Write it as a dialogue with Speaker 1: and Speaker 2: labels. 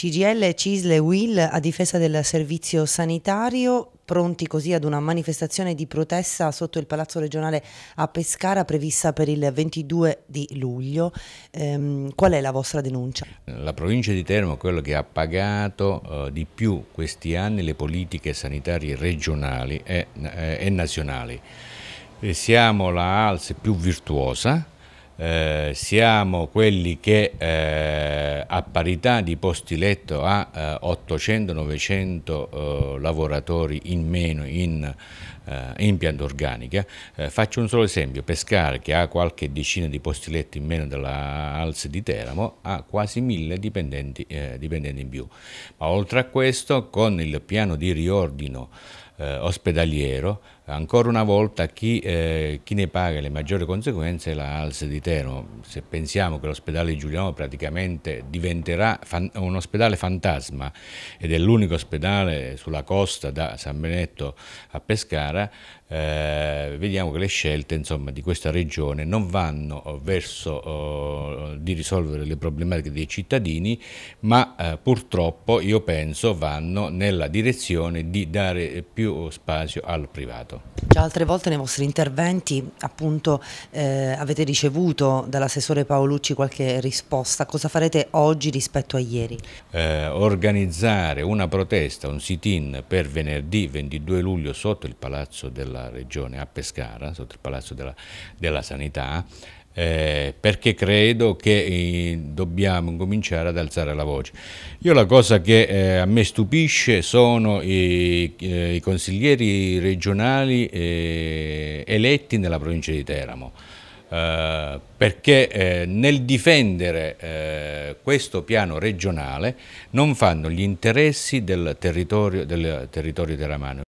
Speaker 1: CGL, Cisle, e WIL a difesa del servizio sanitario pronti così ad una manifestazione di protesta sotto il Palazzo regionale a Pescara prevista per il 22 di luglio. Ehm, qual è la vostra denuncia?
Speaker 2: La provincia di Termo è quella che ha pagato eh, di più questi anni le politiche sanitarie regionali e, eh, e nazionali. E siamo la ALS più virtuosa eh, siamo quelli che eh, a parità di posti letto ha eh, 800-900 eh, lavoratori in meno in, eh, in pianta organica. faccio un solo esempio, Pescara che ha qualche decina di posti letto in meno della Alze di Teramo ha quasi 1000 dipendenti, dipendenti in più. Ma oltre a questo con il piano di riordino eh, ospedaliero, ancora una volta chi, eh, chi, ne paga le maggiori conseguenze è la ALS di Teramo. Se pensiamo che l'ospedale di Giuliano praticamente diventerà un ospedale fantasma ed è l'unico ospedale sulla costa da San Benetto a Pescara, eh, vediamo che le scelte insomma, di questa regione non vanno oh, verso oh, di risolvere le problematiche dei cittadini, ma eh, purtroppo io penso vanno nella direzione di dare più più spazio al privato.
Speaker 1: Già altre volte nei vostri interventi appunto eh, avete ricevuto dall'assessore Paolucci qualche risposta, cosa farete oggi rispetto a ieri?
Speaker 2: Eh, organizzare una protesta, un sit-in per venerdì 22 luglio sotto il Palazzo della Regione a Pescara, sotto il Palazzo della, della Sanità, eh, perché credo che eh, dobbiamo cominciare ad alzare la voce. Io la cosa che eh, a me stupisce sono i, eh, i consiglieri regionali eh, eletti nella provincia di Teramo. Eh, perché eh, nel difendere eh, questo piano regionale non fanno gli interessi del territorio, del territorio teramano.